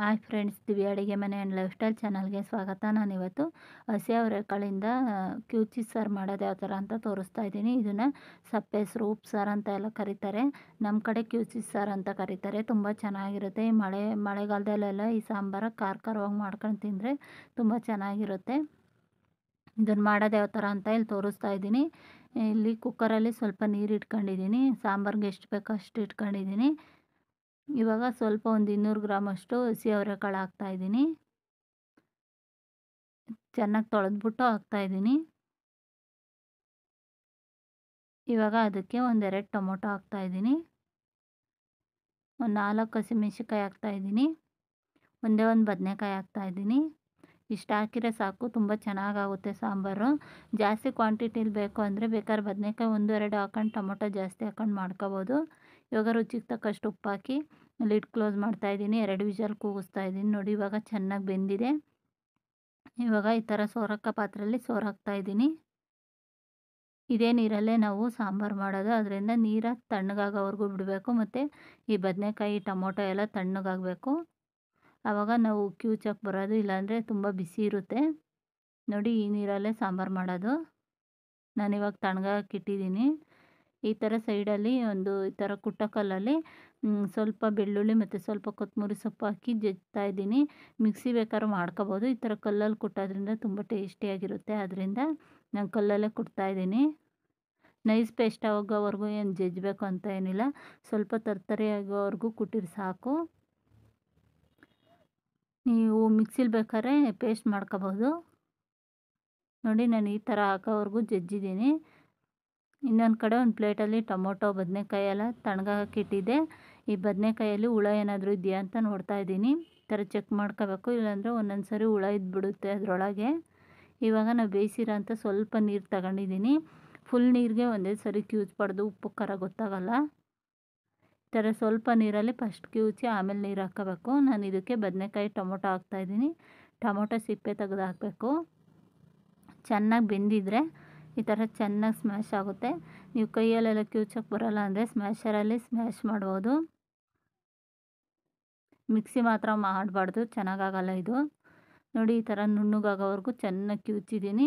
hi friends ದಿವ್ಯ ಅಡುಗೆ ಮನೆ ಆ್ಯಂಡ್ ಲೈಫ್ ಸ್ಟೈಲ್ ಚಾನಲ್ಗೆ ಸ್ವಾಗತ ನಾನಿವತ್ತು ಹಸಿ ಕಳಿಂದ ಕ್ಯೂಚಿ ಸಾರು ಮಾಡೋದು ಯಾವ ಥರ ಅಂತ ತೋರಿಸ್ತಾ ಇದ್ದೀನಿ ಇದನ್ನು ಸಪ್ಪೆ ಸೂಪ್ ಸಾರು ಅಂತ ಎಲ್ಲ ಕರೀತಾರೆ ನಮ್ಮ ಕಡೆ ಕ್ಯೂಚಿ ಸಾರು ಅಂತ ಕರೀತಾರೆ ತುಂಬ ಚೆನ್ನಾಗಿರುತ್ತೆ ಈ ಮಳೆ ಮಳೆಗಾಲದಲ್ಲೆಲ್ಲ ಈ ಸಾಂಬಾರ ಖಾರ ಖಾರವಾಗಿ ಮಾಡ್ಕೊಂಡು ತಿಂದರೆ ತುಂಬ ಚೆನ್ನಾಗಿರುತ್ತೆ ಇದನ್ನು ಮಾಡೋದು ಯಾವ ಥರ ಅಂತ ಇಲ್ಲಿ ತೋರಿಸ್ತಾ ಇದ್ದೀನಿ ಇಲ್ಲಿ ಕುಕ್ಕರಲ್ಲಿ ಸ್ವಲ್ಪ ನೀರು ಇಟ್ಕೊಂಡಿದ್ದೀನಿ ಸಾಂಬಾರ್ಗೆ ಎಷ್ಟು ಬೇಕೋ ಅಷ್ಟು ಇಟ್ಕೊಂಡಿದ್ದೀನಿ ಇವಾಗ ಸ್ವಲ್ಪ ಒಂದು ಇನ್ನೂರು ಗ್ರಾಮಷ್ಟು ಹಸಿ ಅವರೆಕಾಳು ಹಾಕ್ತಾಯಿದ್ದೀನಿ ಚೆನ್ನಾಗಿ ತೊಳೆದ್ಬಿಟ್ಟು ಹಾಕ್ತಾಯಿದ್ದೀನಿ ಇವಾಗ ಅದಕ್ಕೆ ಒಂದೆರಡು ಟೊಮೊಟೊ ಹಾಕ್ತಾಯಿದ್ದೀನಿ ಒಂದು ನಾಲ್ಕು ಹಾಕ್ತಾ ಹಾಕ್ತಾಯಿದ್ದೀನಿ ಒಂದೇ ಒಂದು ಬದನೆಕಾಯಿ ಹಾಕ್ತಾಯಿದ್ದೀನಿ ಇಷ್ಟು ಹಾಕಿದ್ರೆ ಸಾಕು ತುಂಬ ಚೆನ್ನಾಗಾಗುತ್ತೆ ಸಾಂಬಾರು ಜಾಸ್ತಿ ಕ್ವಾಂಟಿಟಿಲಿ ಬೇಕು ಅಂದರೆ ಬೇಕಾದ್ರೆ ಬದನೆಕಾಯಿ ಒಂದು ಎರಡು ಹಾಕೊಂಡು ಟೊಮೊಟೊ ಜಾಸ್ತಿ ಹಾಕೊಂಡು ಮಾಡ್ಕೋಬೋದು ಇವಾಗ ರುಚಿಗೆ ತಕ್ಕಷ್ಟು ಉಪ್ಪು ಹಾಕಿ ಲಿಡ್ ಕ್ಲೋಸ್ ಮಾಡ್ತಾಯಿದ್ದೀನಿ ಎರಡು ವಿಜಲ್ ಕೂಗಿಸ್ತಾ ಇದ್ದೀನಿ ನೋಡಿ ಇವಾಗ ಚೆನ್ನಾಗಿ ಬೆಂದಿದೆ ಇವಾಗ ಈ ಥರ ಸೋರಕ್ಕ ಪಾತ್ರೆಯಲ್ಲಿ ಸೋರಾಕ್ತಾ ಹಾಕ್ತಾಯಿದ್ದೀನಿ ಇದೇ ನೀರಲ್ಲೇ ನಾವು ಸಾಂಬಾರು ಮಾಡೋದು ಅದರಿಂದ ನೀರ ತಣ್ಣಗಾಗೋವರೆಗೂ ಬಿಡಬೇಕು ಮತ್ತು ಈ ಬದನೆಕಾಯಿ ಟೊಮೊಟೊ ಎಲ್ಲ ತಣ್ಣಗಾಗಬೇಕು ಆವಾಗ ನಾವು ಕ್ಯೂಚಕ್ಕೆ ಬರೋದು ಇಲ್ಲಾಂದರೆ ತುಂಬ ಬಿಸಿ ಇರುತ್ತೆ ನೋಡಿ ಈ ನೀರಲ್ಲೇ ಸಾಂಬಾರು ಮಾಡೋದು ನಾನಿವಾಗ ತಣ್ಣಗಾಕಿಟ್ಟಿದ್ದೀನಿ ಈ ಥರ ಸೈಡಲ್ಲಿ ಒಂದು ಈ ಥರ ಕುಟ್ಟಕಲ್ಲಲ್ಲಿ ಸ್ವಲ್ಪ ಬೆಳ್ಳುಳ್ಳಿ ಮತ್ತು ಸ್ವಲ್ಪ ಕೊತ್ತಂಬರಿ ಸೊಪ್ಪು ಹಾಕಿ ಜಜ್ತಾ ಇದ್ದೀನಿ ಮಿಕ್ಸಿ ಬೇಕಾದ್ರೆ ಮಾಡ್ಕೋಬೋದು ಈ ಥರ ಕಲ್ಲಲ್ಲಿ ಕುಟ್ಟೋದ್ರಿಂದ ತುಂಬ ಟೇಸ್ಟಿಯಾಗಿರುತ್ತೆ ಅದರಿಂದ ನಾನು ಕಲ್ಲಲ್ಲೇ ಕುಟ್ತಾಯಿದ್ದೀನಿ ನೈಸ್ ಪೇಸ್ಟ್ ಆಗೋವರೆಗೂ ಏನು ಜಜ್ಜಬೇಕು ಅಂತ ಏನಿಲ್ಲ ಸ್ವಲ್ಪ ತರ್ತರಿ ಆಗೋವರೆಗೂ ಕುಟ್ಟಿರಿ ಸಾಕು ನೀವು ಮಿಕ್ಸಿಲಿ ಬೇಕಾದ್ರೆ ಪೇಸ್ಟ್ ಮಾಡ್ಕೋಬೋದು ನೋಡಿ ನಾನು ಈ ಥರ ಹಾಕೋವರೆಗೂ ಜಜ್ಜಿದ್ದೀನಿ ಇನ್ನೊಂದು ಕಡೆ ಒಂದು ಪ್ಲೇಟಲ್ಲಿ ಟೊಮೊಟೊ ಬದನೆಕಾಯಿ ಎಲ್ಲ ತಣ್ಣಗಾಕಿಟ್ಟಿದ್ದೆ ಈ ಬದನೆಕಾಯಲ್ಲಿ ಹುಳ ಏನಾದರೂ ಇದೆಯಾ ಅಂತ ನೋಡ್ತಾ ಇದ್ದೀನಿ ಥರ ಚೆಕ್ ಮಾಡ್ಕೋಬೇಕು ಇಲ್ಲಾಂದರೆ ಒಂದೊಂದು ಸರಿ ಹುಳ ಇದ್ಬಿಡುತ್ತೆ ಅದರೊಳಗೆ ಇವಾಗ ನಾವು ಬೇಯಿಸಿರೋ ಅಂತ ಸ್ವಲ್ಪ ನೀರು ತಗೊಂಡಿದ್ದೀನಿ ಫುಲ್ ನೀರಿಗೆ ಒಂದೇ ಸರಿ ಕ್ಯೂಚ್ಬಾರ್ದು ಉಪ್ಪು ಖಾರ ಗೊತ್ತಾಗಲ್ಲ ಈ ಥರ ಸ್ವಲ್ಪ ನೀರಲ್ಲಿ ಫಸ್ಟ್ ಕ್ಯೂಚಿ ಆಮೇಲೆ ನೀರು ಹಾಕೋಬೇಕು ನಾನು ಇದಕ್ಕೆ ಬದನೆಕಾಯಿ ಟೊಮೊಟೊ ಹಾಕ್ತಾಯಿದ್ದೀನಿ ಟೊಮೊಟೊ ಸಿಪ್ಪೆ ತೆಗೆದು ಹಾಕಬೇಕು ಚೆನ್ನಾಗಿ ಬೆಂದಿದ್ರೆ ಈ ಥರ ಚೆನ್ನಾಗಿ ಸ್ಮ್ಯಾಶ್ ಆಗುತ್ತೆ ನೀವು ಕೈಯಲ್ಲೆಲ್ಲ ಕ್ಯೂಚಕ್ಕೆ ಬರೋಲ್ಲ ಅಂದರೆ ಸ್ಮ್ಯಾಶರಲ್ಲಿ ಸ್ಮ್ಯಾಶ್ ಮಾಡ್ಬೋದು ಮಿಕ್ಸಿ ಮಾತ್ರ ಮಾಡಬಾರ್ದು ಚೆನ್ನಾಗಾಗಲ್ಲ ಇದು ನೋಡಿ ಈ ಥರ ನುಣ್ಣಗಾಗೋವರೆಗೂ ಚೆನ್ನಾಗಿ ಕ್ಯೂಚಿದ್ದೀನಿ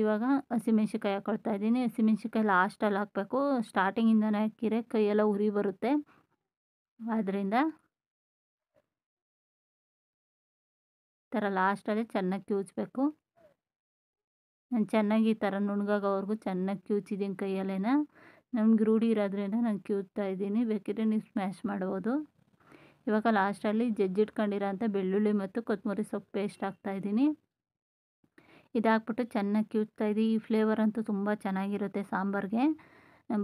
ಇವಾಗ ಹಸಿಮೆಣ್ಸಿಕಾಯಿ ಹಾಕೊಳ್ತಾ ಇದ್ದೀನಿ ಹಸಿಮೆಣ್ಸಿಕಾಯಿ ಲಾಸ್ಟಲ್ಲಿ ಹಾಕಬೇಕು ಸ್ಟಾರ್ಟಿಂಗಿಂದನೇ ಹಾಕಿರೆ ಕೈಯೆಲ್ಲ ಉರಿ ಬರುತ್ತೆ ಆದ್ದರಿಂದ ಥರ ಲಾಸ್ಟಲ್ಲಿ ಚೆನ್ನಾಗಿ ಕ್ಯೂಚಬೇಕು ನಾನು ಚೆನ್ನಾಗಿ ಈ ಥರ ನುಣ್ಗಾಗೋವರೆಗೂ ಚೆನ್ನಾಗಿ ಕ್ಯೂಚಿದ್ದೀನಿ ಕೈಯಲ್ಲೇನ ನಮ್ಗೆ ರೂಢಿ ಇರೋದ್ರಿಂದ ನಾನು ಕ್ಯೂಚ್ತಾ ಇದ್ದೀನಿ ಬೇಕಿದ್ರೆ ನೀವು ಸ್ಮ್ಯಾಶ್ ಮಾಡ್ಬೋದು ಇವಾಗ ಲಾಸ್ಟಲ್ಲಿ ಜಜ್ಜಿಟ್ಕೊಂಡಿರೋಂಥ ಬೆಳ್ಳುಳ್ಳಿ ಮತ್ತು ಕೊತ್ತಂಬರಿ ಸೊಪ್ಪು ಪೇಸ್ಟ್ ಹಾಕ್ತಾಯಿದ್ದೀನಿ ಇದ್ದೀನಿ ಇದಾಕ್ಬಿಟ್ಟು ಚೆನ್ನಾಗಿ ಕ್ಯೂಚ್ತಾ ಇದ್ದೀವಿ ಈ ಫ್ಲೇವರ್ ಅಂತೂ ತುಂಬ ಚೆನ್ನಾಗಿರುತ್ತೆ ಸಾಂಬಾರಿಗೆ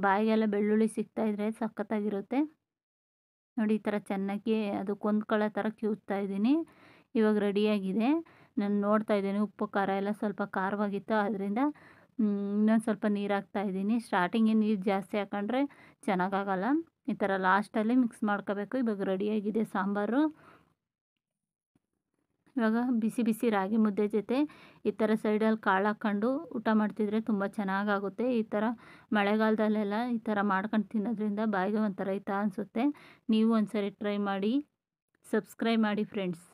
ಬಾಯಿಗೆಲ್ಲ ಬೆಳ್ಳುಳ್ಳಿ ಸಿಗ್ತಾಯಿದ್ರೆ ಸಖತ್ತಾಗಿರುತ್ತೆ ನೋಡಿ ಈ ಥರ ಚೆನ್ನಾಗಿ ಅದು ಕೊಂದ್ಕೊಳ್ಳೋ ಥರ ಕ್ಯೂಚ್ತಾ ಇದ್ದೀನಿ ಇವಾಗ ರೆಡಿಯಾಗಿದೆ ನಾನು ನೋಡ್ತಾ ಇದ್ದೀನಿ ಉಪ್ಪು ಖಾರ ಎಲ್ಲ ಸ್ವಲ್ಪ ಖಾರವಾಗಿತ್ತು ಅದರಿಂದ ಇನ್ನೊಂದು ಸ್ವಲ್ಪ ನೀರು ಹಾಕ್ತಾ ಇದ್ದೀನಿ ನೀರು ಜಾಸ್ತಿ ಹಾಕೊಂಡ್ರೆ ಚೆನ್ನಾಗಾಗಲ್ಲ ಈ ಥರ ಲಾಸ್ಟಲ್ಲಿ ಮಿಕ್ಸ್ ಮಾಡ್ಕೋಬೇಕು ಇವಾಗ ರೆಡಿಯಾಗಿದೆ ಸಾಂಬಾರು ಇವಾಗ ಬಿಸಿ ಬಿಸಿ ರಾಗಿ ಮುದ್ದೆ ಜೊತೆ ಈ ಥರ ಸೈಡಲ್ಲಿ ಕಾಳು ಹಾಕ್ಕೊಂಡು ಊಟ ಮಾಡ್ತಿದ್ರೆ ತುಂಬ ಚೆನ್ನಾಗಾಗುತ್ತೆ ಈ ಥರ ಮಳೆಗಾಲದಲ್ಲೆಲ್ಲ ಈ ಥರ ಮಾಡ್ಕೊಂಡು ತಿನ್ನೋದ್ರಿಂದ ಬಾಯಿಗೆ ಒಂಥರ ಹಿತ ಅನಿಸುತ್ತೆ ನೀವು ಒಂದ್ಸರಿ ಟ್ರೈ ಮಾಡಿ ಸಬ್ಸ್ಕ್ರೈಬ್ ಮಾಡಿ ಫ್ರೆಂಡ್ಸ್